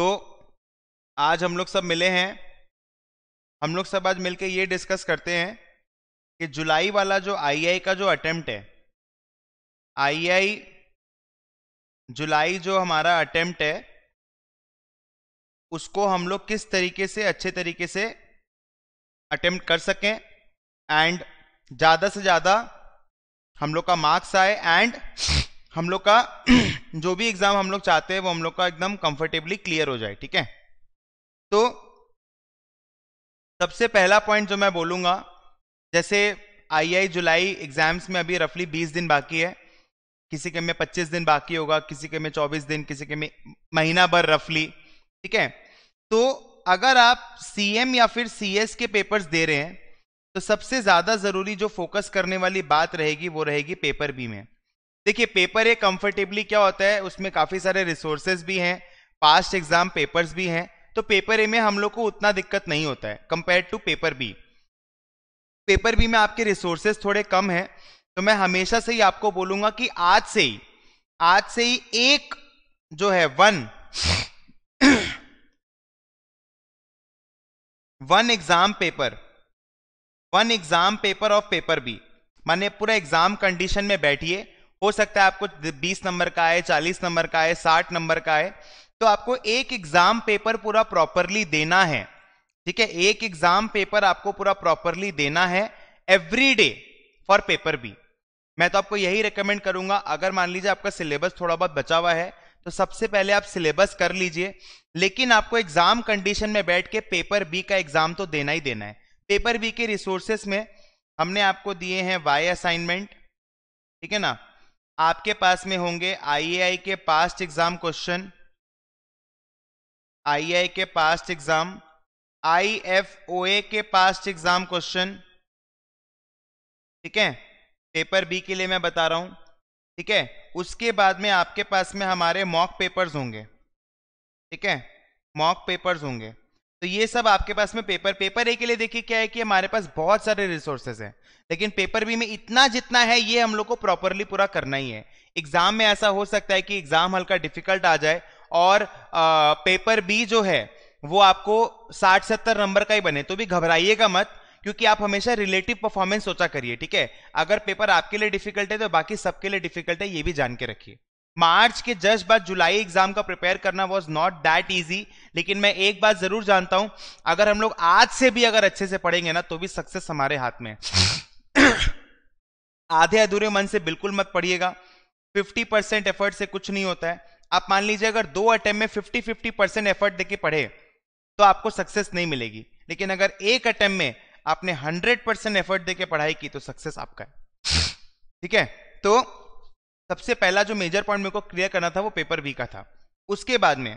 तो आज हम लोग सब मिले हैं हम लोग सब आज मिलकर ये डिस्कस करते हैं कि जुलाई वाला जो आईआई का जो अटेम्प्ट है आईआई जुलाई जो हमारा अटेम्प्ट है उसको हम लोग किस तरीके से अच्छे तरीके से अटेम्प्ट कर सकें एंड ज़्यादा से ज़्यादा हम लोग का मार्क्स आए एंड हम लोग का जो भी एग्जाम हम लोग चाहते हैं वो हम लोग का एकदम कंफर्टेबली क्लियर हो जाए ठीक है तो सबसे पहला पॉइंट जो मैं बोलूंगा जैसे आई आई जुलाई एग्जाम्स में अभी रफली 20 दिन बाकी है किसी के में 25 दिन बाकी होगा किसी के में 24 दिन किसी के में महीना भर रफली ठीक है तो अगर आप सीएम या फिर सीएस के पेपर्स दे रहे हैं तो सबसे ज़्यादा ज़रूरी जो फोकस करने वाली बात रहेगी वो रहेगी पेपर बी में देखिए पेपर ए कंफर्टेबली क्या होता है उसमें काफ़ी सारे रिसोर्सेज भी हैं पास्ट एग्जाम पेपर्स भी हैं तो पेपर ए में हम लोग को उतना दिक्कत नहीं होता है compare to paper B paper B में आपके रिसोर्सेज थोड़े कम हैं तो मैं हमेशा से ही आपको बोलूंगा कि आज से ही आज से ही एक जो है one one exam paper one exam paper of paper B माने पूरा एग्जाम कंडीशन में बैठिए हो सकता है आपको 20 नंबर का आए 40 नंबर का आए 60 नंबर का आए तो आपको एक एग्जाम पेपर पूरा प्रॉपरली देना है ठीक है एक एग्जाम पेपर आपको पूरा प्रॉपरली देना है every day for paper B मैं तो आपको यही रिकमेंड करूंगा अगर मान लीजिए आपका सिलेबस थोड़ा बहुत बचा हुआ है तो सबसे पहले आप सिलेबस कर लीजिए लेकिन आपको एग्जाम कंडीशन में बैठ के पेपर बी का एग्जाम तो देना ही देना है पेपर बी के रिसोर्सेस में हमने आपको दिए हैं वाई असाइनमेंट ठीक है ना आपके पास में होंगे आईएआई के पास्ट एग्जाम क्वेश्चन आई के पास्ट एग्जाम आईएफओए के पास्ट एग्जाम क्वेश्चन ठीक है पेपर बी के लिए मैं बता रहा हूं ठीक है उसके बाद में आपके पास में हमारे मॉक पेपर्स होंगे ठीक है मॉक पेपर्स होंगे तो ये सब आपके पास में पेपर पेपर ए के लिए देखिए क्या है कि हमारे पास बहुत सारे रिसोर्सेज हैं लेकिन पेपर बी में इतना जितना है ये हम लोग को प्रॉपरली पूरा करना ही है एग्जाम में ऐसा हो सकता है कि एग्जाम हल्का डिफिकल्ट आ जाए और आ, पेपर बी जो है वो आपको साठ सत्तर नंबर का ही बने तो भी घबराइएगा मत क्योंकि आप हमेशा रिलेटिव परफॉर्मेंस सोचा करिए ठीक है अगर पेपर आपके लिए डिफिकल्ट है तो बाकी सबके लिए डिफिकल्ट है ये भी जान के रखिए मार्च के जस्ट बाद जुलाई एग्जाम का प्रिपेयर करना वॉज नॉट दैट ईजी लेकिन मैं एक बात जरूर जानता हूं अगर हम लोग आज से भी अगर अच्छे से पढ़ेंगे ना तो भी सक्सेस हमारे हाथ में है आधे अधूरे मन से बिल्कुल मत पढ़िएगा 50 परसेंट एफर्ट से कुछ नहीं होता है आप मान लीजिए अगर दो अटेम्प्ट में 50 50 परसेंट एफर्ट देके पढ़े तो आपको सक्सेस नहीं मिलेगी लेकिन अगर एक अटेम्प्ट में आपने 100 परसेंट एफर्ट देके पढ़ाई की तो सक्सेस आपका है ठीक है तो सबसे पहला जो मेजर पॉइंट मेरे को क्लियर करना था वो पेपर बी का था उसके बाद में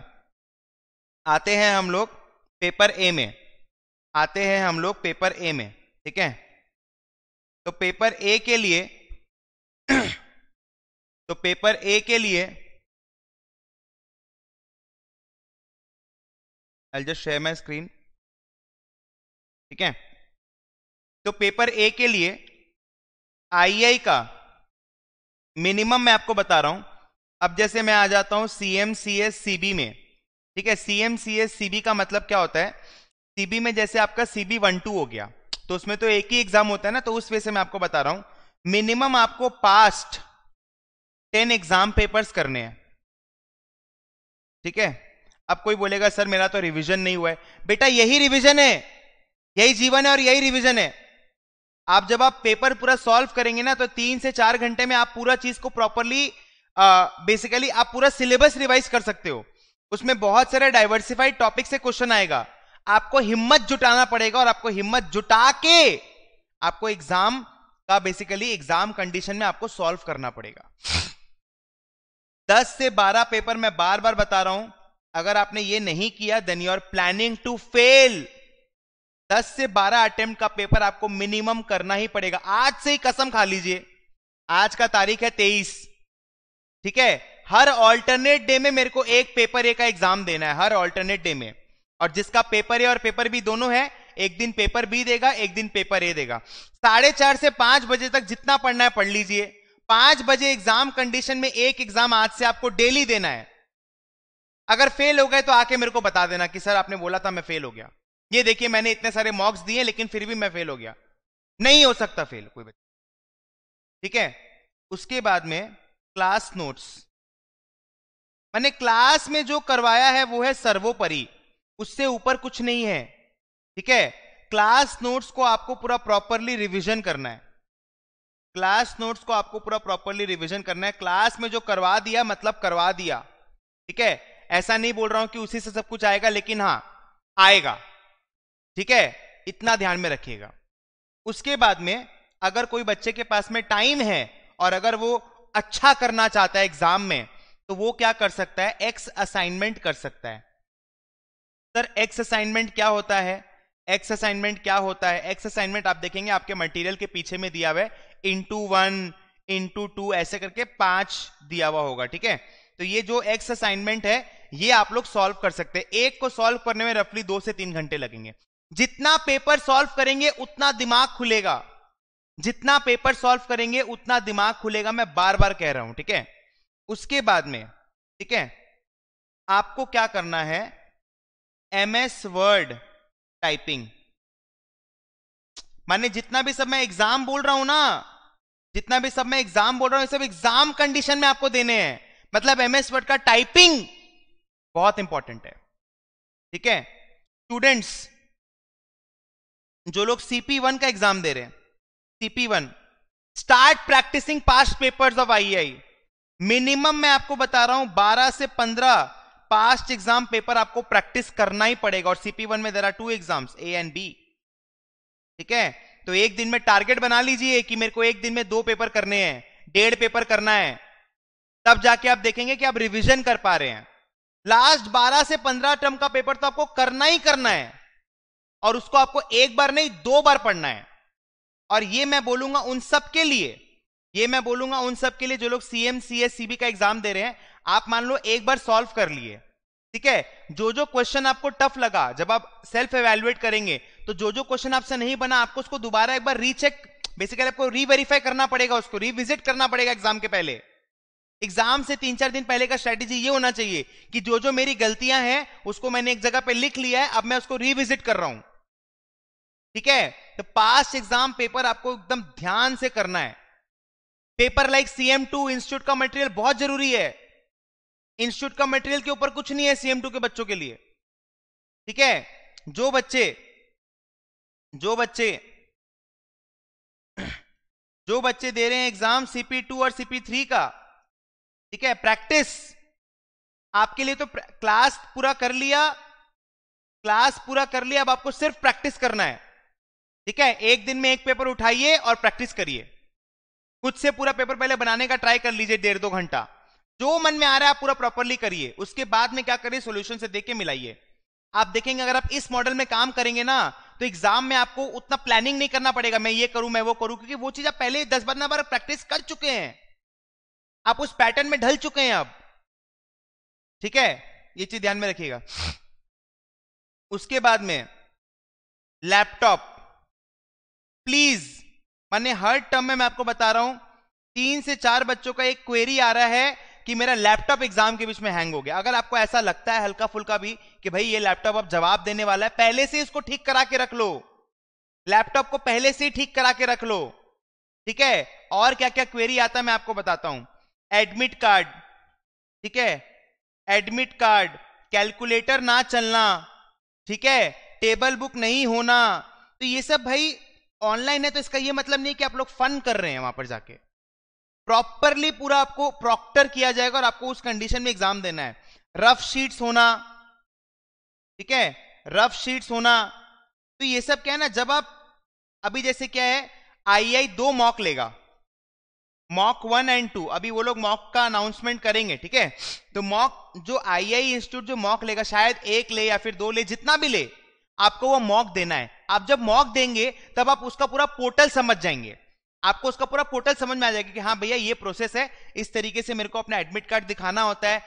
आते हैं हम लोग पेपर ए में आते हैं हम लोग पेपर ए में ठीक है तो पेपर ए के लिए तो पेपर ए के लिए I just share my screen ठीक है तो पेपर ए के लिए आईआई का मिनिमम मैं आपको बता रहा हूं अब जैसे मैं आ जाता हूं सीएमसीएससीबी सी एस में ठीक है सीएमसीएससीबी सी एस का मतलब क्या होता है सीबी में जैसे आपका सीबी वन टू हो गया तो उसमें तो एक ही एग्जाम होता है ना तो उस वे से मैं आपको बता रहा हूं मिनिमम आपको पास्ट टेन एग्जाम पेपर्स करने हैं ठीक है अब कोई बोलेगा सर मेरा तो रिवीजन नहीं हुआ है बेटा यही रिवीजन है यही जीवन है और यही रिवीजन है आप जब आप पेपर पूरा सॉल्व करेंगे ना तो तीन से चार घंटे में आप पूरा चीज को प्रॉपरली बेसिकली आप पूरा सिलेबस रिवाइज कर सकते हो उसमें बहुत सारे डाइवर्सिफाइड टॉपिक से क्वेश्चन आएगा आपको हिम्मत जुटाना पड़ेगा और आपको हिम्मत जुटा के आपको एग्जाम का बेसिकली एग्जाम कंडीशन में आपको सॉल्व करना पड़ेगा दस से बारह पेपर मैं बार बार बता रहा हूं अगर आपने ये नहीं किया then you are planning to fail दस से बारह अटेम्प्ट का पेपर आपको मिनिमम करना ही पड़ेगा आज से ही कसम खा लीजिए आज का तारीख है तेईस ठीक है हर ऑल्टरनेट डे में मेरे को एक पेपर ए का एग्जाम देना है हर ऑल्टरनेट डे में और जिसका पेपर ए और पेपर बी दोनों है एक दिन पेपर बी देगा एक दिन पेपर ए देगा साढ़े चार से पांच बजे तक जितना पढ़ना है पढ़ लीजिए पांच बजे एग्जाम कंडीशन में एक एग्जाम आज से आपको डेली देना है अगर फेल हो गए तो आके मेरे को बता देना कि सर आपने बोला था मैं फेल हो गया ये देखिए मैंने इतने सारे मॉक्स दिए लेकिन फिर भी मैं फेल हो गया नहीं हो सकता फेल कोई बच्चा ठीक है उसके बाद में क्लास नोट्स मैंने क्लास में जो करवाया है वो है सर्वोपरि उससे ऊपर कुछ नहीं है ठीक है क्लास नोट्स को आपको पूरा प्रॉपरली रिवीजन करना है क्लास नोट्स को आपको पूरा प्रॉपरली रिवीजन करना है क्लास में जो करवा दिया मतलब करवा दिया ठीक है ऐसा नहीं बोल रहा हूं कि उसी से सब कुछ आएगा लेकिन हाँ आएगा ठीक है इतना ध्यान में रखिएगा उसके बाद में अगर कोई बच्चे के पास में टाइम है और अगर वो अच्छा करना चाहता है एग्जाम में तो वो क्या कर सकता है एक्स असाइनमेंट कर सकता है सर एक्स असाइनमेंट क्या होता है एक्स असाइनमेंट क्या होता है एक्स असाइनमेंट आप देखेंगे आपके मटेरियल के पीछे में दिया हुआ है इंटू वन इंटू टू ऐसे करके पांच दिया हुआ होगा ठीक है तो ये जो एक्स असाइनमेंट है ये आप लोग सॉल्व कर सकते हैं एक को सॉल्व करने में रफली दो से तीन घंटे लगेंगे जितना पेपर सॉल्व करेंगे उतना दिमाग खुलेगा जितना पेपर सॉल्व करेंगे उतना दिमाग खुलेगा मैं बार बार कह रहा हूं ठीक है उसके बाद में ठीक है आपको क्या करना है एम एस वर्ड टाइपिंग माने जितना भी सब मैं एग्जाम बोल रहा हूं ना जितना भी सब मैं एग्जाम बोल रहा हूं सब एग्जाम कंडीशन में आपको देने हैं मतलब एम एस वर्ड का टाइपिंग बहुत इंपॉर्टेंट है ठीक है स्टूडेंट्स जो लोग सीपी वन का एग्जाम दे रहे हैं CP one start practising past papers of II minimum मैं आपको बता रहा हूं 12 से 15 पास्ट एग्जाम पेपर आपको प्रैक्टिस करना ही पड़ेगा और सीपी वन में there are two exams A and B ठीक है तो एक दिन में टारगेट बना लीजिए कि मेरे को एक दिन में दो पेपर करने हैं डेढ़ पेपर करना है तब जाके आप देखेंगे कि आप रिविजन कर पा रहे हैं लास्ट 12 से 15 टर्म का पेपर तो आपको करना ही करना है और उसको आपको एक बार नहीं दो बार पढ़ना है और ये मैं बोलूंगा उन सब के लिए ये मैं बोलूंगा उन सब के लिए जो लोग सीएम सीएस सीबी का एग्जाम दे रहे हैं आप मान लो एक बार सॉल्व कर लिए ठीक है जो जो क्वेश्चन आपको टफ लगा जब आप सेल्फ एवेल्युएट करेंगे तो जो जो क्वेश्चन आपसे नहीं बना आपको उसको दोबारा एक बार रीचेक बेसिकली आपको रीवेरीफाई करना पड़ेगा उसको रिविजिट करना पड़ेगा एग्जाम के पहले एग्जाम से तीन चार दिन पहले का स्ट्रेटेजी ये होना चाहिए कि जो जो मेरी गलतियां हैं उसको मैंने एक जगह पे लिख लिया है अब मैं उसको रिविजिट कर रहा हूं ठीक है तो पास एग्जाम पेपर आपको एकदम ध्यान से करना है paper like CM two institute का मटेरियल बहुत जरूरी है इंस्टीट्यूट का मटेरियल के ऊपर कुछ नहीं है सीएम टू के बच्चों के लिए ठीक है जो बच्चे जो बच्चे जो बच्चे दे रहे हैं एग्जाम सीपी टू और सीपी थ्री का ठीक है प्रैक्टिस आपके लिए तो क्लास पूरा कर लिया क्लास पूरा कर लिया अब आपको सिर्फ प्रैक्टिस करना है ठीक है एक दिन में एक पेपर उठाइए और प्रैक्टिस करिए खुद से पूरा पेपर पहले बनाने का ट्राई कर लीजिए डेढ़ दो घंटा जो मन में आ रहा है आप पूरा प्रॉपरली करिए उसके बाद में क्या करिए सोल्यूशन से देख के मिलाइए आप देखेंगे अगर आप इस मॉडल में काम करेंगे ना तो एग्जाम में आपको उतना प्लानिंग नहीं करना पड़ेगा मैं ये करूं मैं वो करूं क्योंकि वो चीज आप पहले दस बारह बार प्रैक्टिस कर चुके हैं आप उस पैटर्न में ढल चुके हैं अब ठीक है ये चीज ध्यान में रखिएगा उसके बाद में लैपटॉप प्लीज मैंने हर टर्म में मैं आपको बता रहा हूं तीन से चार बच्चों का एक क्वेरी आ रहा है कि मेरा लैपटॉप एग्जाम के बीच में हैंग हो गया अगर आपको ऐसा लगता है हल्का फुल्का भी कि भाई ये लैपटॉप अब जवाब देने वाला है पहले से इसको ठीक करा के रख लो लैपटॉप को पहले से ही ठीक करा के रख लो ठीक है और क्या क्या क्वेरी आता है मैं आपको बताता हूं एडमिट कार्ड ठीक है एडमिट कार्ड कैलकुलेटर ना चलना ठीक है टेबल बुक नहीं होना तो ये सब भाई ऑनलाइन है तो इसका ये मतलब नहीं कि आप लोग फन कर रहे हैं वहां पर जाके प्रॉपरली पूरा आपको प्रॉक्टर किया जाएगा और आपको उस कंडीशन में एग्जाम देना है रफ शीट्स होना ठीक है रफ शीट्स होना तो ये सब क्या है ना जब आप अभी जैसे क्या है आईआई दो मॉक लेगा मॉक वन एंड टू अभी वो लोग मॉक का अनाउंसमेंट करेंगे ठीक है तो मॉक जो आईआई इंस्टीट्यूट जो मॉक लेगा शायद एक ले या फिर दो ले जितना भी ले आपको वो मॉक देना है आप जब मॉक देंगे तब आप उसका पूरा पोर्टल समझ जाएंगे आपको उसका पूरा पोर्टल समझ में आ जाएगा कि हाँ भैया ये प्रोसेस है इस तरीके से मेरे को अपना एडमिट कार्ड दिखाना होता है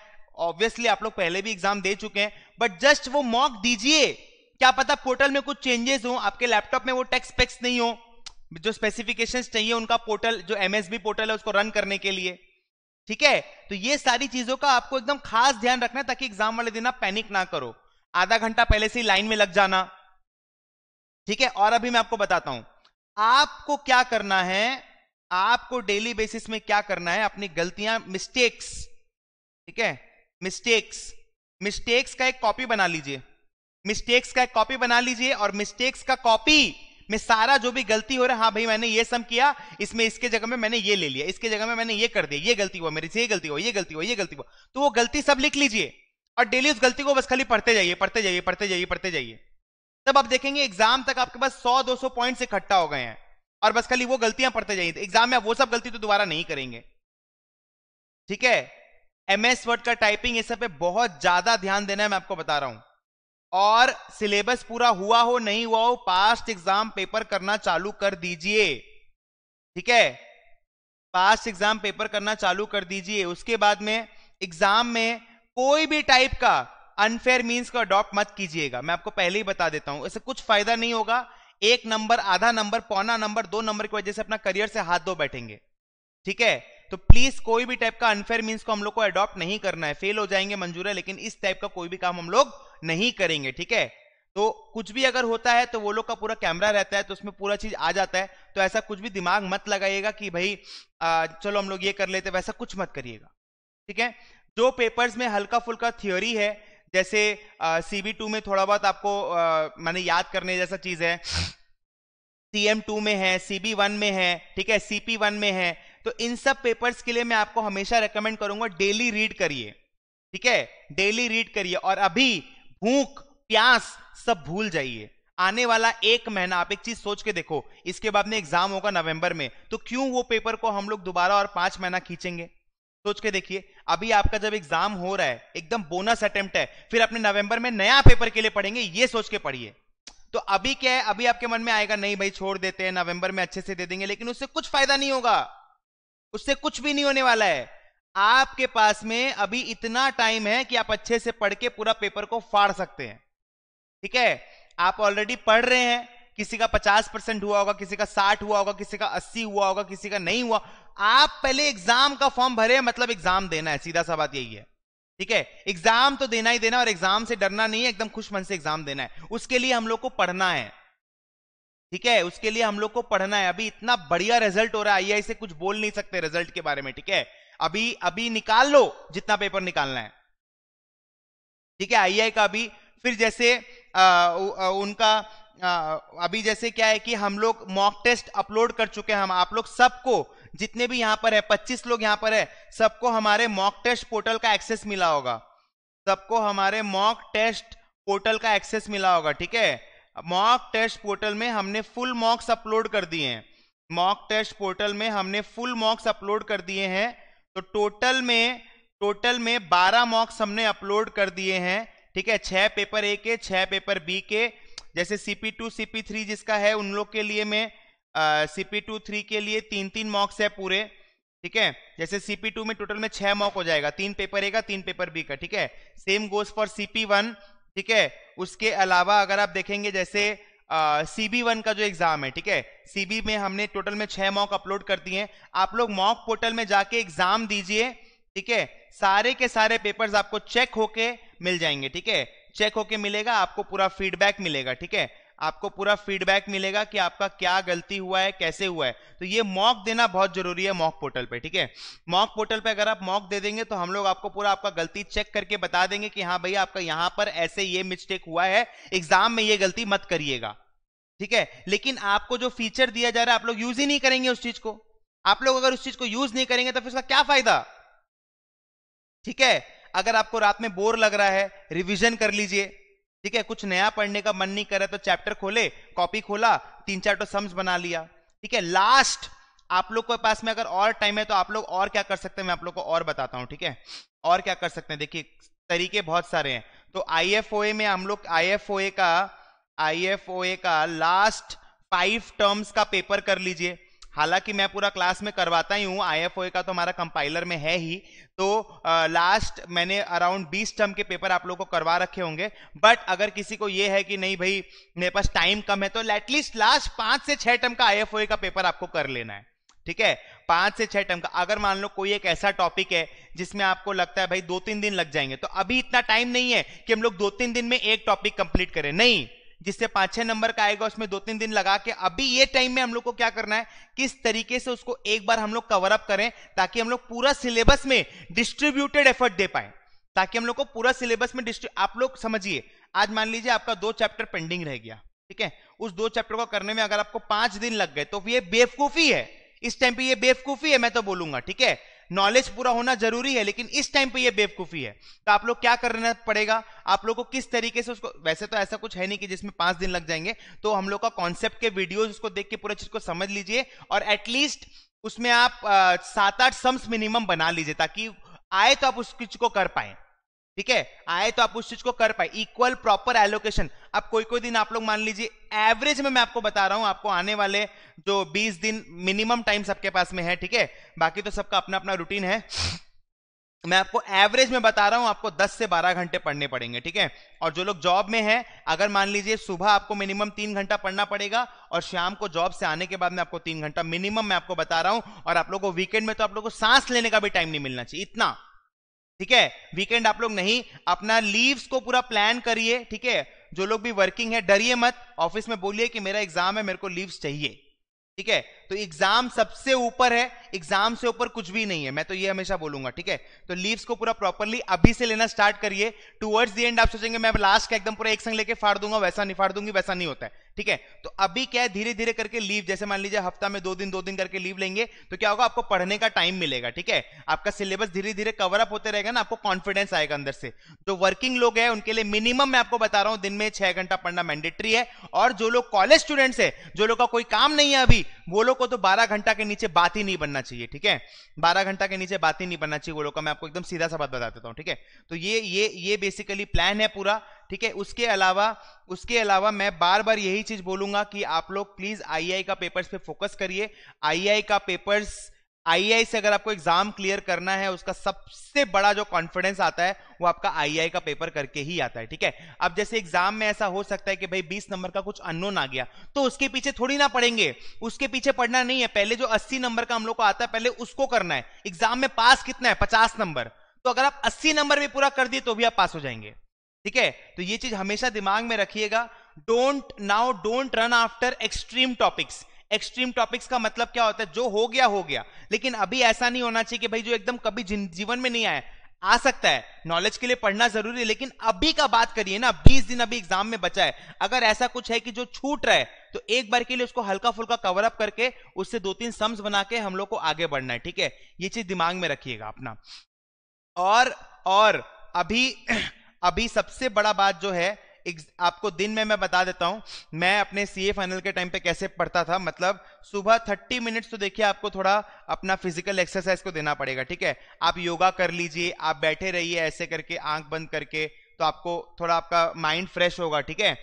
ऑब्वियसली आप लोग पहले भी एग्जाम दे चुके हैं बट जस्ट वो मॉक दीजिए क्या पता पोर्टल में कुछ चेंजेस हो आपके लैपटॉप में वो टेक्स पेक्स नहीं हो जो स्पेसिफिकेशन चाहिए उनका पोर्टल जो एमएसबी पोर्टल है उसको रन करने के लिए ठीक है तो ये सारी चीजों का आपको एकदम खास ध्यान रखना ताकि एग्जाम वाले दिन आप पैनिक ना करो आधा घंटा पहले से ही लाइन में लग जाना ठीक है और अभी मैं आपको बताता हूं आपको क्या करना है आपको डेली बेसिस में क्या करना है अपनी गलतियां मिस्टेक्स ठीक है मिस्टेक्स मिस्टेक्स का एक कॉपी बना लीजिए मिस्टेक्स का एक कॉपी बना लीजिए और मिस्टेक्स का कॉपी में सारा जो भी गलती हो रहा है हाँ भाई मैंने ये सम किया इसमें इसके जगह में मैंने ये ले लिया इसके जगह में मैंने ये कर दिया ये गलती हुआ मेरे से ये गलती हुआ ये गलती हुआ ये गलती हुआ तो वो गलती सब लिख लीजिए और डेली उस गलती को बस खाली पढ़ते जाइए पढ़ते जाइए पढ़ते जाइए पढ़ते जाइए तब आप देखेंगे एग्जाम तक आपके पास 100-200 पॉइंट्स इकट्ठा हो गए हैं और बस खाली वो गलतियां पढ़ते जाइए एग्जाम में आप वो सब गलती तो दोबारा नहीं करेंगे ठीक है एमएस वर्ड का टाइपिंग ये सब पे बहुत ज्यादा ध्यान देना है मैं आपको बता रहा हूं और सिलेबस पूरा हुआ हो नहीं हुआ हो पास्ट एग्जाम पेपर करना चालू कर दीजिए ठीक है पास्ट एग्जाम पेपर करना चालू कर दीजिए उसके बाद में एग्जाम में कोई भी टाइप का अनफेयर मीन्स को अडॉप्ट मत कीजिएगा मैं आपको पहले ही बता देता हूं इससे कुछ फायदा नहीं होगा एक नंबर आधा नंबर पौना नंबर दो नंबर की वजह से अपना करियर से हाथ धो बैठेंगे ठीक है तो प्लीज कोई भी टाइप का अनफेयर मीन्स को हम लोग को अडॉप्ट नहीं करना है फेल हो जाएंगे मंजूर है लेकिन इस टाइप का कोई भी काम हम लोग नहीं करेंगे ठीक है तो कुछ भी अगर होता है तो वो लोग का पूरा कैमरा रहता है तो उसमें पूरा चीज आ जाता है तो ऐसा कुछ भी दिमाग मत लगाइएगा कि भाई आ, चलो हम लोग ये कर लेते वैसा कुछ मत करिएगा ठीक है जो पेपर्स में हल्का फुल्का थ्योरी है जैसे सी बी टू में थोड़ा बहुत आपको मैंने याद करने जैसा चीज़ है सी एम टू में है सी बी वन में है ठीक है सी पी वन में है तो इन सब पेपर्स के लिए मैं आपको हमेशा रेकमेंड करूंगा डेली रीड करिए ठीक है डेली रीड करिए और अभी भूख प्यास सब भूल जाइए आने वाला एक महीना आप एक चीज सोच के देखो इसके बाद में एग्जाम होगा नवंबर में तो क्यों वो पेपर को हम लोग दोबारा और पांच महीना खींचेंगे सोच के देखिए अभी आपका जब एग्जाम हो रहा है एकदम बोनस अटेम्प्ट है फिर अपने नवंबर में नया पेपर के लिए पढ़ेंगे ये सोच के पढ़िए तो अभी क्या है अभी आपके मन में आएगा नहीं भाई छोड़ देते हैं नवंबर में अच्छे से दे देंगे लेकिन उससे कुछ फायदा नहीं होगा उससे कुछ भी नहीं होने वाला है आपके पास में अभी इतना टाइम है कि आप अच्छे से पढ़ के पूरा पेपर को फाड़ सकते हैं ठीक है आप ऑलरेडी पढ़ रहे हैं किसी का 50 परसेंट हुआ होगा किसी का 60 हुआ होगा किसी का 80 हुआ होगा किसी का नहीं हुआ आप पहले एग्जाम का फॉर्म भरे मतलब एग्जाम देना है सीधा सा बात यही है ठीक है एग्जाम तो देना ही देना और एग्जाम से डरना नहीं है एकदम खुश मन से एग्जाम देना है उसके लिए हम लोग को पढ़ना है ठीक है उसके लिए हम लोग को पढ़ना है अभी इतना बढ़िया रिजल्ट हो रहा है आई से कुछ बोल नहीं सकते रिजल्ट के बारे में ठीक है अभी अभी निकाल लो जितना पेपर निकालना है ठीक है आई का अभी फिर जैसे आ, आ, उनका आ, अभी जैसे क्या है कि हम लोग मॉक टेस्ट अपलोड कर चुके हैं हम आप लोग सबको जितने भी यहाँ पर है 25 लोग यहाँ पर है सबको हमारे मॉक टेस्ट पोर्टल का एक्सेस मिला होगा सबको हमारे मॉक टेस्ट पोर्टल का एक्सेस मिला होगा ठीक है मॉक टेस्ट पोर्टल में हमने फुल मॉक्स अपलोड कर दिए हैं मॉक टेस्ट पोर्टल में हमने फुल मॉक्स अपलोड कर दिए हैं तो टोटल में टोटल में बारह मॉक्स हमने अपलोड कर दिए हैं ठीक है छह पेपर ए के छह पेपर बी के जैसे सीपी टू सीपी थ्री जिसका है उन लोग के लिए मैं सीपी टू थ्री के लिए तीन तीन मॉक्स है पूरे ठीक है जैसे सीपी टू में टोटल में छह मॉक हो जाएगा तीन पेपर ए का तीन पेपर बी का ठीक है same goes for CP one ठीक है उसके अलावा अगर आप देखेंगे जैसे सीबी वन का जो एग्जाम है ठीक है सीबी में हमने टोटल में छह मॉक अपलोड कर दिए आप लोग मॉक पोर्टल में जाके एग्जाम दीजिए ठीक है सारे के सारे पेपर्स आपको चेक होके मिल जाएंगे ठीक है चेक होके मिलेगा आपको पूरा फीडबैक मिलेगा ठीक है आपको पूरा फीडबैक मिलेगा कि आपका क्या गलती हुआ है कैसे हुआ है तो ये मॉक देना बहुत जरूरी है मॉक पोर्टल पे ठीक है मॉक पोर्टल पे अगर आप मॉक दे देंगे तो हम लोग आपको पूरा आपका गलती चेक करके बता देंगे कि हाँ भाई आपका यहां पर ऐसे ये मिस्टेक हुआ है एग्जाम में ये गलती मत करिएगा ठीक है लेकिन आपको जो फीचर दिया जा रहा है आप लोग यूज ही नहीं करेंगे उस चीज को आप लोग अगर उस चीज को यूज नहीं करेंगे तो फिर उसका क्या फायदा ठीक है अगर आपको रात में बोर लग रहा है रिविजन कर लीजिए ठीक है कुछ नया पढ़ने का मन नहीं करे तो चैप्टर खोले कॉपी खोला तीन चार तो सम्स बना लिया ठीक है लास्ट आप लोग के पास में अगर और टाइम है तो आप लोग और क्या कर सकते हैं मैं आप लोग को और बताता हूँ ठीक है और क्या कर सकते हैं देखिए तरीके बहुत सारे हैं तो आई में हम लोग आई का आई का लास्ट फाइव टर्म्स का पेपर कर लीजिए हालांकि मैं पूरा क्लास में करवाता ही हूँ आई का तो हमारा कंपाइलर में है ही तो लास्ट मैंने अराउंड 20 टर्म के पेपर आप लोगों को करवा रखे होंगे बट अगर किसी को ये है कि नहीं भाई मेरे पास टाइम कम है तो एटलीस्ट लास्ट पाँच से छः टर्म का आई का पेपर आपको कर लेना है ठीक है पाँच से छः टर्म का अगर मान लो कोई एक ऐसा टॉपिक है जिसमें आपको लगता है भाई दो तीन दिन लग जाएंगे तो अभी इतना टाइम नहीं है कि हम लोग दो तीन दिन में एक टॉपिक कंप्लीट करें नहीं जिससे पांच छह नंबर का आएगा उसमें दो तीन दिन लगा के अभी ये टाइम में हम लोग को क्या करना है किस तरीके से उसको एक बार हम लोग कवरअप करें ताकि हम लोग पूरा सिलेबस में डिस्ट्रीब्यूटेड एफर्ट दे पाए ताकि हम लोग को पूरा सिलेबस में आप लोग समझिए आज मान लीजिए आपका दो चैप्टर पेंडिंग रह गया ठीक है उस दो चैप्टर को करने में अगर आपको पांच दिन लग गए तो ये बेवकूफी है इस टाइम पे ये बेवकूफी है मैं तो बोलूंगा ठीक है नॉलेज पूरा होना जरूरी है लेकिन इस टाइम पे ये बेवकूफ़ी है तो आप लोग क्या करना पड़ेगा आप लोग को किस तरीके से उसको वैसे तो ऐसा कुछ है नहीं कि जिसमें पांच दिन लग जाएंगे तो हम लोग का कॉन्सेप्ट के वीडियोज उसको देख के पूरा चीज़ को समझ लीजिए और एटलीस्ट उसमें आप सात आठ सम्स मिनिमम बना लीजिए ताकि आए तो आप उस चीज को कर पाए ठीक है आए तो आप उस चीज को कर पाए इक्वल प्रॉपर एलोकेशन अब कोई कोई दिन आप लोग मान लीजिए एवरेज में मैं आपको बता रहा हूं आपको आने वाले जो 20 दिन मिनिमम टाइम सबके पास में है ठीक है बाकी तो सबका अपना अपना रूटीन है मैं आपको एवरेज में बता रहा हूं आपको 10 से 12 घंटे पढ़ने पड़ेंगे ठीक है और जो लोग जॉब में हैं अगर मान लीजिए सुबह आपको मिनिमम तीन घंटा पढ़ना पड़ेगा और शाम को जॉब से आने के बाद में आपको तीन घंटा मिनिमम मैं आपको बता रहा हूं और आप लोगों को वीकेंड में तो आप लोग को सांस लेने का भी टाइम नहीं मिलना चाहिए इतना ठीक है वीकेंड आप लोग नहीं अपना लीव्स को पूरा प्लान करिए ठीक है जो लोग भी वर्किंग है डरिए मत ऑफिस में बोलिए कि मेरा एग्जाम है मेरे को लीव्स चाहिए ठीक है तो एग्जाम सबसे ऊपर है एग्जाम से ऊपर कुछ भी नहीं है मैं तो ये हमेशा बोलूंगा ठीक है तो लीव्स को पूरा प्रॉपरली अभी से लेना स्टार्ट करिए टुवर्ड्स दी एंड आप सोचेंगे मैं लास्ट का एकदम पूरा एक संग लेके फाड़ दूंगा वैसा नहीं फाड़ दूंगी वैसा नहीं होता है ठीक है तो अभी क्या है धीरे धीरे करके लीव जैसे मान लीजिए हफ्ता में दो दिन दो दिन करके लीव लेंगे तो क्या होगा आपको पढ़ने का टाइम मिलेगा ठीक है आपका सिलेबस धीरे धीरे कवर अप होते रहेगा ना आपको कॉन्फिडेंस आएगा अंदर से जो वर्किंग लोग हैं उनके लिए मिनिमम मैं आपको बता रहा हूं दिन में छह घंटा पढ़ना मैंडेटरी है और जो लोग कॉलेज स्टूडेंट्स है जो लोग का कोई काम नहीं है अभी वो लोग को तो 12 घंटा के नीचे बात ही नहीं बनना चाहिए ठीक है 12 घंटा के नीचे बात ही नहीं बनना चाहिए वो लोग का मैं आपको एकदम सीधा सा बात बता देता हूँ ठीक है तो ये ये ये बेसिकली प्लान है पूरा ठीक है उसके अलावा उसके अलावा मैं बार बार यही चीज बोलूंगा कि आप लोग प्लीज आई का पेपर्स पे फोकस करिए आई का पेपर्स आईआई से अगर आपको एग्जाम क्लियर करना है उसका सबसे बड़ा जो कॉन्फिडेंस आता है वो आपका आईआई का पेपर करके ही आता है ठीक है अब जैसे एग्जाम में ऐसा हो सकता है कि भाई 20 नंबर का कुछ अननोन आ गया तो उसके पीछे थोड़ी ना पढ़ेंगे उसके पीछे पढ़ना नहीं है पहले जो 80 नंबर का हम लोग को आता है पहले उसको करना है एग्जाम में पास कितना है पचास नंबर तो अगर आप अस्सी नंबर भी पूरा कर दिए तो भी आप पास हो जाएंगे ठीक है तो ये चीज हमेशा दिमाग में रखिएगा don't now don't run after extreme topics extreme topics का मतलब क्या होता है जो हो गया हो गया लेकिन अभी ऐसा नहीं होना चाहिए कि भाई जो एकदम कभी जीवन में नहीं आया आ सकता है नॉलेज के लिए पढ़ना जरूरी है लेकिन अभी का बात करिए ना 20 दिन अभी एग्जाम में बचा है अगर ऐसा कुछ है कि जो छूट रहा है तो एक बार के लिए उसको हल्का फुल्का कवर अप करके उससे दो तीन सम्स बना के हम लोग को आगे बढ़ना है ठीक है ये चीज दिमाग में रखिएगा अपना और और अभी अभी सबसे बड़ा बात जो है आपको दिन में मैं बता देता हूं मैं अपने सी ए फाइनल के टाइम पे कैसे पढ़ता था मतलब सुबह थर्टी मिनट्स तो देखिए आपको थोड़ा अपना फिजिकल एक्सरसाइज को देना पड़ेगा ठीक है आप योगा कर लीजिए आप बैठे रहिए ऐसे करके आंख बंद करके तो आपको थोड़ा आपका माइंड फ्रेश होगा ठीक है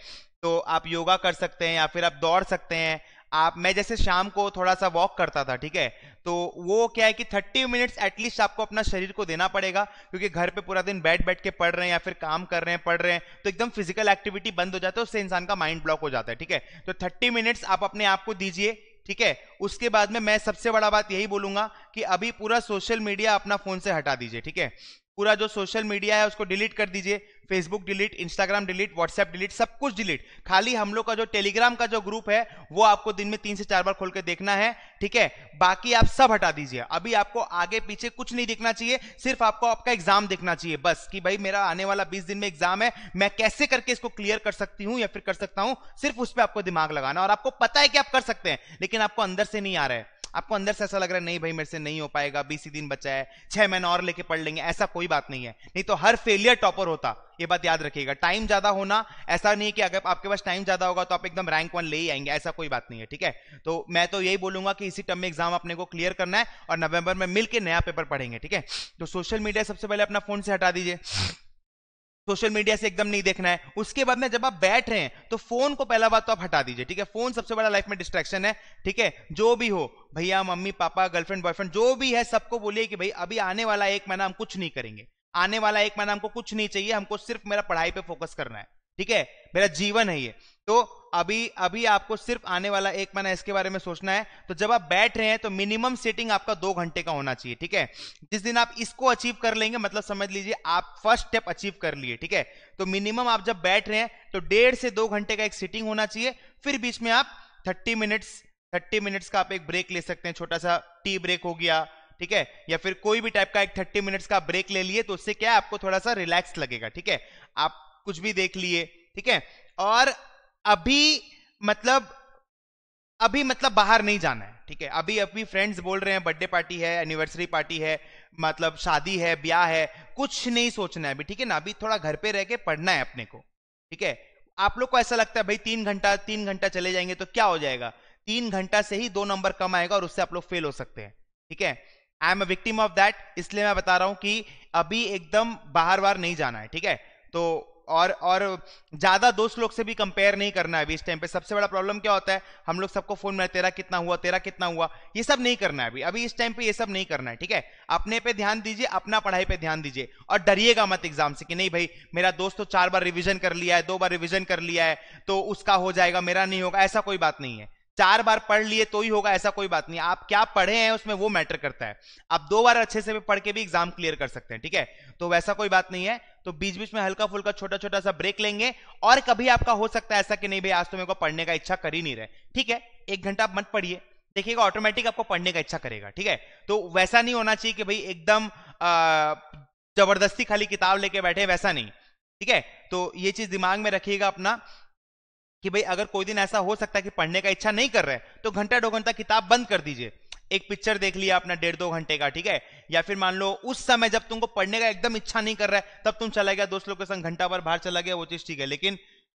तो आप योगा कर सकते हैं या फिर आप दौड़ सकते हैं आप मैं जैसे शाम को थोड़ा सा वॉक करता था ठीक है तो वो क्या है कि थर्टी मिनट्स एटलीस्ट आपको अपना शरीर को देना पड़ेगा क्योंकि घर पे पूरा दिन बैठ बैठ के पढ़ रहे हैं या फिर काम कर रहे हैं पढ़ रहे हैं तो एकदम फिजिकल एक्टिविटी बंद हो जाता है उससे इंसान का माइंड ब्लॉक हो जाता है ठीक है तो थर्टी मिनट्स आप अपने आप को दीजिए ठीक है उसके बाद में मैं सबसे बड़ा बात यही बोलूंगा कि अभी पूरा सोशल मीडिया अपना फोन से हटा दीजिए ठीक है पूरा जो सोशल मीडिया है उसको डिलीट कर दीजिए Facebook delete Instagram delete WhatsApp delete सब कुछ डिलीट खाली हम लोग का जो टेलीग्राम का जो ग्रुप है वो आपको दिन में तीन से चार बार खोल के देखना है ठीक है बाकी आप सब हटा दीजिए अभी आपको आगे पीछे कुछ नहीं देखना चाहिए सिर्फ आपको आपका एग्जाम देखना चाहिए बस कि भाई मेरा आने वाला बीस दिन में एग्जाम है मैं कैसे करके इसको क्लियर कर सकती हूँ या फिर कर सकता हूँ सिर्फ उस पर आपको दिमाग लगाना और आपको पता है कि आप कर सकते हैं लेकिन आपको अंदर से नहीं आ रहा है आपको अंदर से ऐसा लग रहा है नहीं भाई मेरे से नहीं हो पाएगा बीस दिन बचा है छह महीने और लेके पढ़ लेंगे ऐसा कोई बात नहीं है नहीं तो हर फेलियर टॉपर होता ये बात याद रखिएगा टाइम ज्यादा होना ऐसा नहीं कि अगर आपके पास टाइम ज्यादा होगा तो आप एकदम रैंक वन ले ही आएंगे ऐसा कोई बात नहीं है ठीक है तो मैं तो यही बोलूंगा कि इसी टर्म में एग्जाम अपने को क्लियर करना है और नवंबर में मिलकर नया पेपर पढ़ेंगे ठीक है तो सोशल मीडिया सबसे पहले अपना फोन से हटा दीजिए सोशल मीडिया से एकदम नहीं देखना है उसके बाद में जब आप बैठ रहे हैं तो फोन को पहला बात तो आप हटा दीजिए ठीक है फोन सबसे बड़ा लाइफ में डिस्ट्रैक्शन है ठीक है जो भी हो भैया मम्मी पापा गर्लफ्रेंड बॉयफ्रेंड जो भी है सबको बोलिए कि भाई अभी आने वाला एक महीना हम कुछ नहीं करेंगे आने वाला एक महीना हमको कुछ नहीं चाहिए हमको सिर्फ मेरा पढ़ाई पे फोकस करना है ठीक है मेरा जीवन है ये तो अभी अभी आपको सिर्फ आने वाला एक महीना इसके बारे में सोचना है तो जब आप बैठ रहे हैं तो मिनिमम सेटिंग आपका दो घंटे का होना चाहिए ठीक है जिस दिन आप इसको अचीव कर लेंगे मतलब समझ लीजिए आप फर्स्ट स्टेप अचीव कर लिए ठीक है तो मिनिमम आप जब बैठ रहे हैं तो डेढ़ से दो घंटे का एक सिटिंग होना चाहिए फिर बीच में आप थर्टी मिनट्स थर्टी मिनट्स का आप एक ब्रेक ले सकते हैं छोटा सा टी ब्रेक हो गया ठीक है या फिर कोई भी टाइप का एक थर्टी मिनट्स का ब्रेक ले लिए तो उससे क्या आपको थोड़ा सा रिलैक्स लगेगा ठीक है आप कुछ भी देख लिए ठीक है और अभी मतलब अभी मतलब बाहर नहीं जाना है ठीक है अभी अभी फ्रेंड्स बोल रहे हैं बर्थडे पार्टी है एनिवर्सरी पार्टी है मतलब शादी है ब्याह है कुछ नहीं सोचना है अभी ठीक है ना अभी थोड़ा घर पे रह के पढ़ना है अपने को ठीक है आप लोग को ऐसा लगता है भाई तीन घंटा तीन घंटा चले जाएंगे तो क्या हो जाएगा तीन घंटा से ही दो नंबर कम आएगा और उससे आप लोग फेल हो सकते हैं ठीक है I am a victim of that इसलिए मैं बता रहा हूं कि अभी एकदम बाहर बार नहीं जाना है ठीक है तो और और ज़्यादा दोस्त लोग से भी कंपेयर नहीं करना है अभी इस टाइम पे सबसे बड़ा प्रॉब्लम क्या होता है हम लोग सबको फ़ोन में तेरा कितना हुआ तेरा कितना हुआ ये सब नहीं करना है अभी अभी इस टाइम पे ये सब नहीं करना है ठीक है अपने पे ध्यान दीजिए अपना पढ़ाई पे ध्यान दीजिए और डरिएगा मत एग्जाम से कि नहीं भाई मेरा दोस्त तो चार बार रिविजन कर लिया है दो बार रिविजन कर लिया है तो उसका हो जाएगा मेरा नहीं होगा ऐसा कोई बात नहीं है चार बार पढ़ लिए तो ही होगा ऐसा कोई बात नहीं आप क्या पढ़े हैं उसमें वो मैटर करता है आप दो बार अच्छे से भी पढ़ के भी एग्जाम क्लियर कर सकते हैं ठीक है तो वैसा कोई बात नहीं है तो बीच बीच में हल्का फुल्का छोटा छोटा सा ब्रेक लेंगे और कभी आपका हो सकता है ऐसा कि नहीं भाई आज तो मेरे को पढ़ने का इच्छा कर ही नहीं रहे ठीक है एक घंटा आप मत पढ़िए देखिएगा ऑटोमेटिक आपको पढ़ने का इच्छा करेगा ठीक है तो वैसा नहीं होना चाहिए कि भाई एकदम जबरदस्ती खाली किताब लेके बैठे वैसा नहीं ठीक है तो ये चीज दिमाग में रखिएगा अपना कि भाई अगर कोई दिन ऐसा हो सकता है कि पढ़ने का इच्छा नहीं कर रहे तो घंटा दो घंटा किताब बंद कर दीजिए एक पिक्चर देख लिया अपना डेढ़ दो घंटे का ठीक है या फिर मान लो उस समय जब तुमको पढ़ने का एकदम इच्छा नहीं कर रहा है तब तुम चला गया दोस्त लोग के संग घंटा भर बाहर चला गया वो चीज ठीक है लेकिन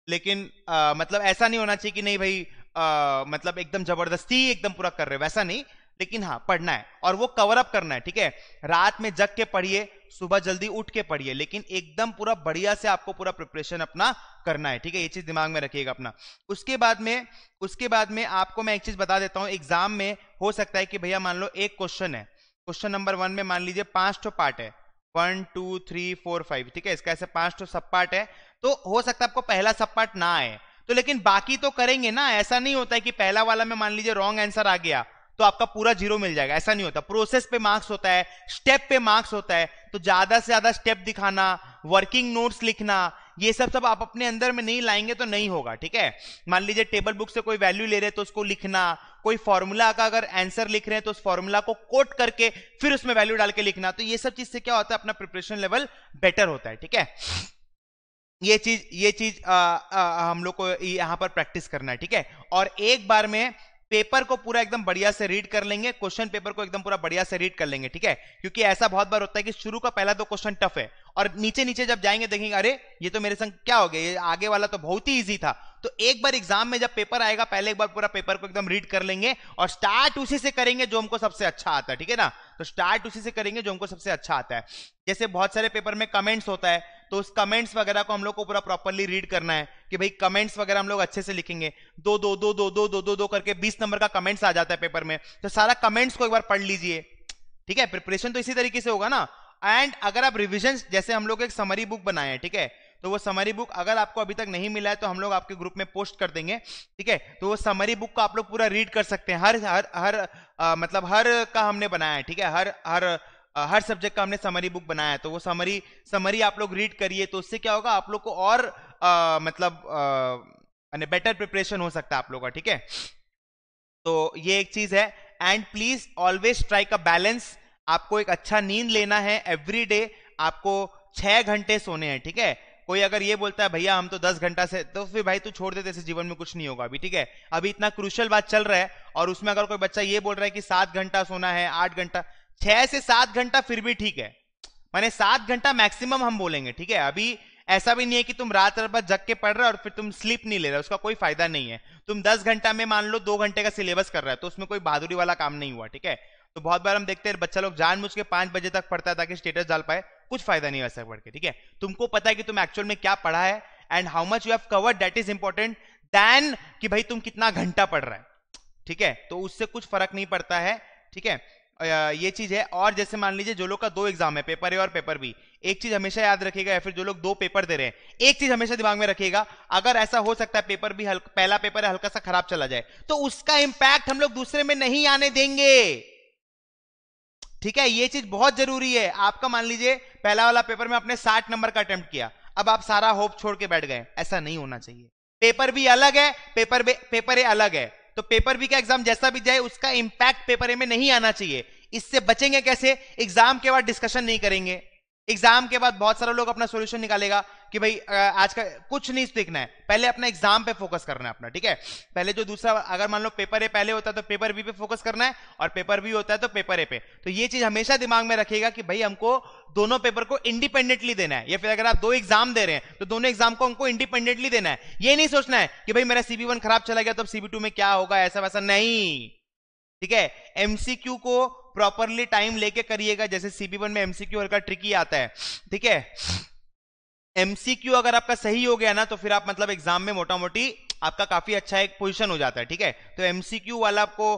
लेकिन आ, मतलब ऐसा नहीं होना चाहिए कि नहीं भाई आ, मतलब एकदम जबरदस्ती एकदम पूरा कर रहे वैसा नहीं लेकिन हाँ पढ़ना है और वो कवर अप करना है ठीक है रात में जग के पढ़िए सुबह जल्दी उठ के पढ़िए लेकिन एकदम पूरा बढ़िया से आपको पूरा प्रिपरेशन अपना करना है ठीक है ये चीज दिमाग में रखिएगा अपना उसके बाद में उसके बाद में आपको मैं एक चीज बता देता हूँ एग्जाम में हो सकता है कि भैया मान लो एक क्वेश्चन है क्वेश्चन नंबर वन में मान लीजिए पांच टो पार्ट है one two three four five ठीक है इसका ऐसे पांच टो सब पार्ट है तो हो सकता है आपको पहला सब पार्ट ना आए तो लेकिन बाकी तो करेंगे ना ऐसा नहीं होता है कि पहला वाला में मान लीजिए रॉन्ग आंसर आ गया तो आपका पूरा जीरो मिल जाएगा ऐसा नहीं होता प्रोसेस पे मार्क्स होता है स्टेप पे मार्क्स होता है तो ज्यादा से ज्यादा स्टेप दिखाना वर्किंग नोट्स लिखना ये सब सब आप अपने अंदर में नहीं लाएंगे तो नहीं होगा ठीक है मान लीजिए टेबल बुक से कोई वैल्यू ले रहे हैं तो उसको लिखना कोई फॉर्मूला का अगर आंसर लिख रहे हैं तो उस फॉर्मूला को कोट करके फिर उसमें वैल्यू डाल के लिखना तो ये सब चीज से क्या होता है अपना प्रिपरेशन लेवल बेटर होता है ठीक है ये चीज ये चीज आ, आ, हम लोग को यहां पर प्रैक्टिस करना है ठीक है और एक बार में पेपर को पूरा एकदम बढ़िया से रीड कर लेंगे क्वेश्चन पेपर को एकदम पूरा बढ़िया से रीड कर लेंगे ठीक है क्योंकि ऐसा बहुत बार होता है कि शुरू का पहला तो क्वेश्चन टफ है और नीचे नीचे जब जाएंगे देखेंगे अरे ये तो मेरे संग क्या हो गया ये आगे वाला तो बहुत ही ईजी था तो एक बार एग्जाम में जब पेपर आएगा पहले एक बार पूरा पेपर को एकदम रीड कर लेंगे और स्टार्ट उसी से करेंगे जो हमको सबसे अच्छा आता है ठीक है ना तो स्टार्ट उसी से करेंगे जो हमको सबसे अच्छा आता है जैसे बहुत सारे पेपर में कमेंट्स होता है तो उस कमेंट्स वगैरह को हम लोग को पूरा प्रॉपरली रीड करना है कि भाई कमेंट्स वगैरह हम लोग अच्छे से लिखेंगे दो दो दो दो दो दो दो दो करके बीस नंबर का कमेंट्स आ जाता है पेपर में तो सारा कमेंट्स को एक बार पढ़ लीजिए ठीक है प्रिपरेशन तो इसी तरीके से होगा ना एंड अगर आप रिविजन जैसे हम लोग एक समरी बुक बनाए हैं ठीक है तो वो समरी बुक अगर आपको अभी तक नहीं मिला है तो हम लोग आपके ग्रुप में पोस्ट कर देंगे ठीक है तो वो समरी बुक को आप लोग पूरा रीड कर सकते हैं हर हर हर आ, मतलब हर का हमने बनाया है ठीक है हर हर आ, हर सब्जेक्ट का हमने समरी बुक बनाया है तो वो समरी समरी आप लोग रीड करिए तो उससे क्या होगा आप लोग को और मतलब यानी बेटर प्रिपरेशन हो सकता है आप लोगों का ठीक है तो ये एक चीज है एंड प्लीज ऑलवेज ट्राई का बैलेंस आपको एक अच्छा नींद लेना है एवरी डे आपको छह घंटे सोने हैं ठीक है कोई अगर ये बोलता है भैया हम तो दस घंटा से तो फिर भाई तू छोड़ देते जीवन में कुछ नहीं होगा अभी ठीक है अभी इतना क्रुशियल बात चल रहा है और उसमें अगर कोई बच्चा ये बोल रहा है कि सात घंटा सोना है आठ घंटा छह से सात घंटा फिर भी ठीक है माने सात घंटा मैक्सिमम हम बोलेंगे ठीक है अभी ऐसा भी नहीं है कि तुम रात रात भर जग के पढ़ रहे हो और फिर तुम स्लीप नहीं ले रहे उसका कोई फायदा नहीं है तुम दस घंटा में मान लो दो घंटे का सिलेबस कर रहा है तो उसमें कोई बहादुरी वाला काम नहीं हुआ ठीक है तो बहुत बार हम देखते हैं बच्चा लोग मुझ के पांच बजे तक पढ़ता है ताकि स्टेटस डाल पाए कुछ फायदा नहीं वैसा पढ़ के ठीक है तुमको पता है कि तुम एक्चुअल में क्या पढ़ा है and how much you have covered that is important then कि भाई तुम कितना घंटा पढ़ रहा है ठीक है तो उससे कुछ फर्क नहीं पड़ता है ठीक है ये चीज है और जैसे मान लीजिए जो लोग का दो एग्जाम है पेपर ए और पेपर बी एक चीज हमेशा याद रखेगा या फिर जो लोग दो पेपर दे रहे हैं एक चीज हमेशा दिमाग में रखेगा अगर ऐसा हो सकता है पेपर भी हल्का पहला पेपर हल्का सा खराब चला जाए तो उसका इंपैक्ट हम लोग दूसरे में नहीं आने देंगे ठीक है ये चीज बहुत जरूरी है आपका मान लीजिए पहला वाला पेपर में आपने साठ नंबर का अटेम्प्ट किया अब आप सारा होप छोड़ के बैठ गए ऐसा नहीं होना चाहिए पेपर भी अलग है पेपर पेपर है अलग है तो पेपर भी का एग्जाम जैसा भी जाए उसका इंपैक्ट पेपर में नहीं आना चाहिए इससे बचेंगे कैसे एग्जाम के बाद डिस्कशन नहीं करेंगे एग्जाम के बाद बहुत सारे लोग अपना सोल्यूशन निकालेगा कि भाई आज का कुछ नहीं सीखना है पहले अपना एग्जाम पे फोकस करना है अपना ठीक है पहले जो दूसरा अगर मान लो पेपर ए पहले होता है तो पेपर बी पे फोकस करना है और पेपर बी होता है तो पेपर ए पे तो ये चीज हमेशा दिमाग में रखेगा कि भाई हमको दोनों पेपर को इंडिपेंडेंटली देना है या फिर अगर आप दो एग्जाम दे रहे हैं तो दोनों एग्जाम को हमको इंडिपेंडेंटली देना है ये नहीं सोचना है कि भाई मेरा सीबी खराब चला गया तो सीबी में क्या होगा ऐसा वैसा नहीं ठीक है एमसीक्यू को प्रॉपरली टाइम लेके करिएगा जैसे सीबी वन में एमसीक्यू हल्का ट्रिकी आता है ठीक है एमसीक्यू अगर आपका सही हो गया ना तो फिर आप मतलब एग्जाम में मोटा मोटी आपका काफी अच्छा एक पोजीशन हो जाता है ठीक है तो एमसीक्यू वाला आपको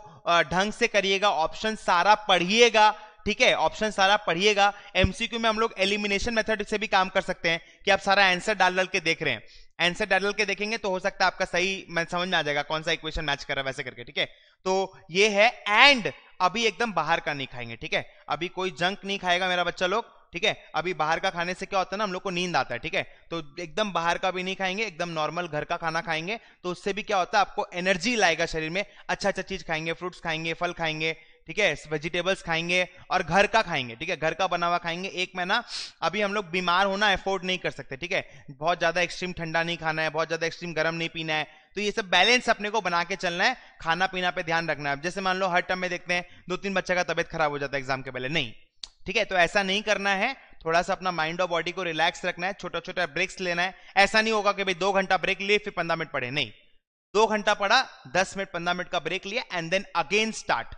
ढंग से करिएगा ऑप्शन सारा पढ़िएगा ठीक है ऑप्शन सारा पढ़िएगा एमसीक्यू में हम लोग एलिमिनेशन मेथड से भी काम कर सकते हैं कि आप सारा आंसर डाल डाल के देख रहे हैं आंसर डाल के देखेंगे तो हो सकता है आपका सही मैं समझ में आ जाएगा कौन सा इक्वेशन मैच कर रहा है वैसे करके ठीक है तो ये है एंड अभी एकदम बाहर का नहीं खाएंगे ठीक है अभी कोई जंक नहीं खाएगा मेरा बच्चा लोग ठीक है अभी बाहर का खाने से क्या होता है ना हम लोग को नींद आता है ठीक है तो एकदम बाहर का भी नहीं खाएंगे एकदम नॉर्मल घर का खाना खाएंगे तो उससे भी क्या होता है आपको एनर्जी लाएगा शरीर में अच्छा अच्छा चीज खाएंगे फ्रूट्स खाएंगे फल खाएंगे ठीक है वेजिटेबल्स खाएंगे और घर का खाएंगे ठीक है घर का बना हुआ खाएंगे एक महीना अभी हम लोग बीमार होना अफोर्ड नहीं कर सकते ठीक है बहुत ज्यादा एक्सट्रीम ठंडा नहीं खाना है बहुत ज्यादा एक्सट्रीम गर्म नहीं पीना है तो ये सब बैलेंस अपने को बना के चलना है खाना पीना पे ध्यान रखना है जैसे मान लो हर टर्म में देखते हैं दो तीन बच्चा का तबियत खराब हो जाता है एग्जाम के पहले नहीं ठीक है तो ऐसा नहीं करना है थोड़ा सा अपना माइंड और बॉडी को रिलैक्स रखना है छोटा छोटा ब्रेक्स लेना है ऐसा नहीं होगा कि भाई दो घंटा ब्रेक लिए फिर पंद्रह मिनट पढ़े नहीं दो घंटा पढ़ा दस मिनट पंद्रह मिनट का ब्रेक लिया एंड देन अगेन स्टार्ट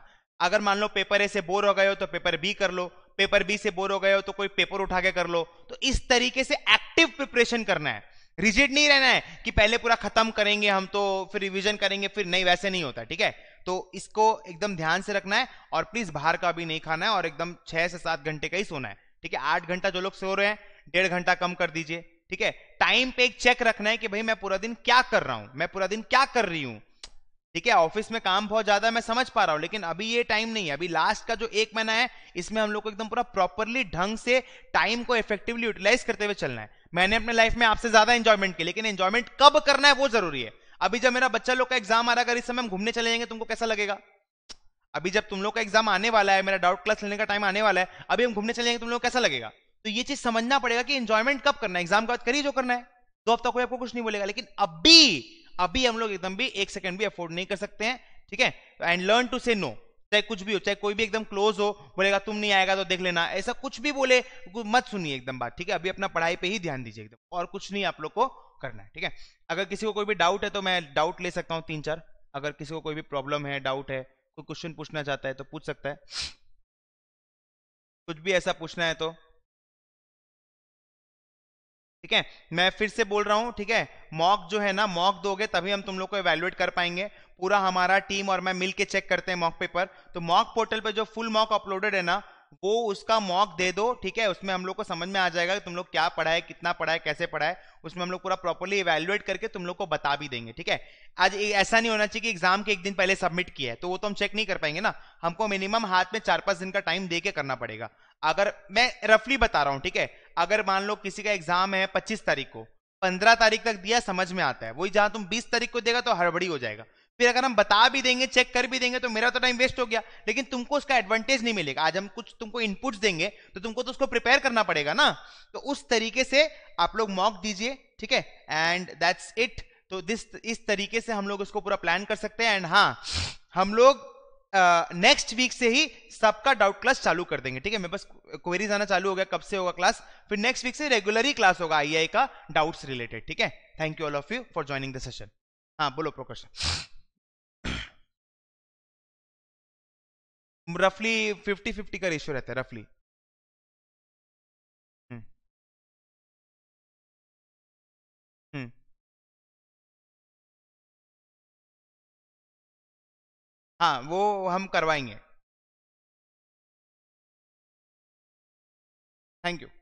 अगर मान लो पेपर ए से बोर हो गए हो तो पेपर बी कर लो पेपर बी से बोर हो गए हो तो कोई पेपर उठा के कर लो तो इस तरीके से एक्टिव प्रिपरेशन करना है रिजिड नहीं रहना है कि पहले पूरा खत्म करेंगे हम तो फिर रिविजन करेंगे फिर नहीं वैसे नहीं होता ठीक है तो इसको एकदम ध्यान से रखना है और प्लीज बाहर का भी नहीं खाना है और एकदम छह से सात घंटे का ही सोना है ठीक है आठ घंटा जो लोग सो रहे हैं डेढ़ घंटा कम कर दीजिए ठीक है टाइम पे एक चेक रखना है कि भाई मैं पूरा दिन क्या कर रहा हूं मैं पूरा दिन क्या कर रही हूं ठीक है ऑफिस में काम बहुत ज्यादा मैं समझ पा रहा हूं लेकिन अभी ये टाइम नहीं है अभी लास्ट का जो एक महीना है इसमें हम लोग को एकदम पूरा प्रॉपरली ढंग से टाइम को इफेक्टिवली यूटिलाइज करते हुए चलना है मैंने अपने लाइफ में आपसे ज्यादा एंजॉयमेंट किया लेकिन एंजॉयमेंट कब करना है वो जरूरी है अभी जब मेरा बच्चा लोग का एग्जाम आ रहा है अगर इस समय हम घूमने चले जाएंगे तुमको कैसा लगेगा अभी जब तुम लोग का एग्जाम आने वाला है मेरा डाउट क्लास लेने का टाइम आने वाला है अभी हम घूमने चले जाएंगे तुम लोग कैसा लगेगा तो ये चीज समझना पड़ेगा कि एंजॉयमेंट कब करना है एग्जाम के बाद करिए जो करना है दो हफ्ता कोई आपको कुछ नहीं बोलेगा लेकिन अभी अभी हम लोग एकदम भी एक सेकंड भी अफोर्ड नहीं कर सकते हैं ठीक है and learn to say no चाहे कुछ भी हो चाहे कोई भी एकदम क्लोज हो बोलेगा तुम नहीं आएगा तो देख लेना ऐसा कुछ भी बोले मत सुनिए एकदम बात ठीक है अभी अपना पढ़ाई पे ही ध्यान दीजिए एकदम और कुछ नहीं आप लोग को करना है ठीक है अगर किसी को कोई भी डाउट है तो मैं डाउट ले सकता हूँ तीन चार अगर किसी को कोई भी प्रॉब्लम है डाउट है कोई क्वेश्चन पूछना चाहता है तो पूछ सकता है कुछ भी ऐसा पूछना है तो ठीक है मैं फिर से बोल रहा हूं ठीक है मॉक जो है ना मॉक दोगे तभी हम तुम लोग को एवेल्युएट कर पाएंगे पूरा हमारा टीम और मैं मिलके चेक करते हैं मॉक पेपर तो मॉक पोर्टल पे जो फुल मॉक अपलोडेड है ना वो उसका मॉक दे दो ठीक है उसमें हम लोग को समझ में आ जाएगा कि तुम लोग क्या पढ़ा है कितना पढ़ा है कैसे पढ़ा है उसमें हम लोग पूरा प्रॉपरली इवेल्युएट करके तुम लोग को बता भी देंगे ठीक है आज ऐसा नहीं होना चाहिए कि एग्जाम के एक दिन पहले सबमिट किया है तो वो तो हम चेक नहीं कर पाएंगे ना हमको मिनिमम हाथ में चार पांच दिन का टाइम दे के करना पड़ेगा अगर मैं रफली बता रहा हूँ ठीक है अगर मान लो किसी का एग्जाम है पच्चीस तारीख को पंद्रह तारीख तक दिया समझ में आता है वही जहां तुम बीस तारीख को देगा तो हड़बड़ी हो जाएगा फिर अगर हम बता भी देंगे चेक कर भी देंगे तो मेरा तो टाइम वेस्ट हो गया लेकिन तुमको उसका एडवांटेज नहीं मिलेगा आज हम कुछ तुमको इनपुट्स देंगे तो तुमको तो उसको प्रिपेयर करना पड़ेगा ना तो उस तरीके से आप लोग मॉक दीजिए ठीक है एंड दैट्स इट तो दिस इस तरीके से हम लोग उसको पूरा प्लान कर सकते हैं एंड हाँ हम लोग नेक्स्ट uh, वीक से ही सबका डाउट क्लास चालू कर देंगे ठीक है मैं बस क्वेरीज आना चालू हो गया कब से होगा क्लास फिर नेक्स्ट वीक से रेगुलर ही क्लास होगा आईआई का डाउट्स रिलेटेड ठीक है thank you all of you for joining the session हाँ बोलो प्रोकर्शन रफली फिफ्टी फिफ्टी का रेशियो रहता है रफली हम्म. हम्म. हाँ वो हम करवाएंगे थैंक यू